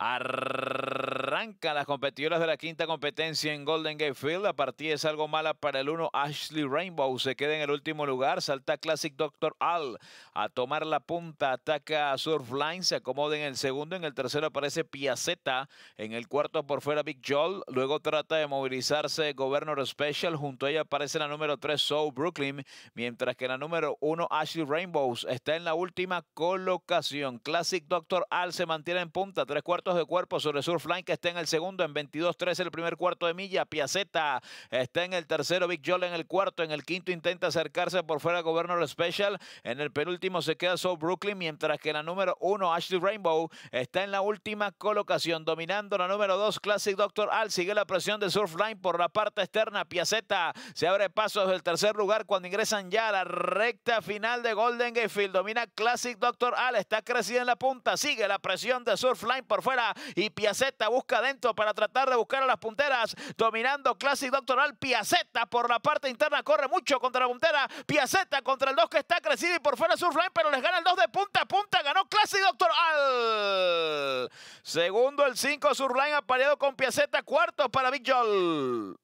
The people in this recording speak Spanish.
Arr- las competidoras de la quinta competencia en Golden Gate Field. La partida es algo mala para el uno Ashley Rainbow se queda en el último lugar. Salta Classic Doctor Al a tomar la punta. Ataca a Surfline. Se acomoda en el segundo. En el tercero aparece Piaceta. En el cuarto por fuera Big Joel. Luego trata de movilizarse Governor Special. Junto a ella aparece la número 3 Soul Brooklyn. Mientras que la número 1 Ashley Rainbows está en la última colocación. Classic Doctor Al se mantiene en punta. Tres cuartos de cuerpo sobre Surfline que está en el segundo en 22-13 el primer cuarto de milla. Piaceta está en el tercero, Big Joel en el cuarto. En el quinto intenta acercarse por fuera Governor Special. En el penúltimo se queda South Brooklyn, mientras que la número uno, Ashley Rainbow, está en la última colocación, dominando la número dos, Classic Doctor Al. Sigue la presión de Surfline por la parte externa. Piaceta se abre paso desde el tercer lugar cuando ingresan ya a la recta final de Golden Gate Domina Classic Doctor Al, está crecida en la punta. Sigue la presión de Surfline por fuera y Piaceta busca adentro para tratar de buscar a las punteras. Dominando Classic Doctoral. Piaceta por la parte interna. Corre mucho contra la puntera. Piaceta contra el 2 que está crecido y por fuera Surfline. Pero les gana el 2 de punta a punta. Ganó Classic Doctoral. Segundo el 5 Surfline apareado con Piaceta. Cuarto para Big Joel.